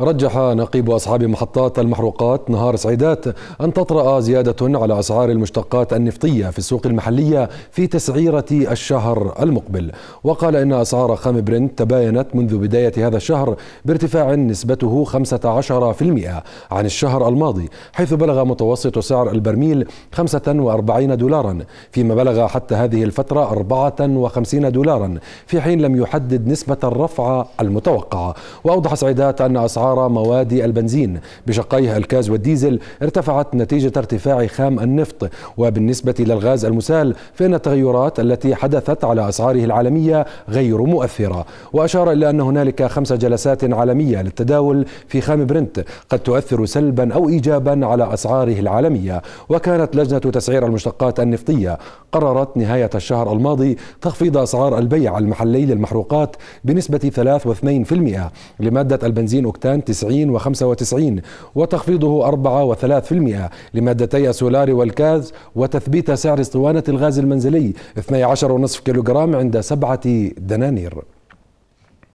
رجح نقيب أصحاب محطات المحروقات نهار سعيدات أن تطرأ زيادة على أسعار المشتقات النفطية في السوق المحلية في تسعيرة الشهر المقبل وقال إن أسعار خام برنت تباينت منذ بداية هذا الشهر بارتفاع نسبته 15% عن الشهر الماضي حيث بلغ متوسط سعر البرميل 45 دولارا فيما بلغ حتى هذه الفترة 54 دولارا في حين لم يحدد نسبة الرفعة المتوقعة وأوضح سعيدات أن أسعار أسعار مواد البنزين بشقيها الكاز والديزل ارتفعت نتيجة ارتفاع خام النفط وبالنسبة للغاز المسال فإن التغيرات التي حدثت على أسعاره العالمية غير مؤثرة وأشار إلى أن هنالك خمس جلسات عالمية للتداول في خام برنت قد تؤثر سلبا أو إيجابا على أسعاره العالمية وكانت لجنة تسعير المشتقات النفطية قررت نهاية الشهر الماضي تخفيض أسعار البيع المحلي للمحروقات بنسبة 3.2% لمادة البنزين أكتان عن 90 و95 وتخفيضه 4 و3% لمادتي السولار والكاز وتثبيت سعر اسطوانة الغاز المنزلي 12.5 كيلوغرام عند 7 دنانير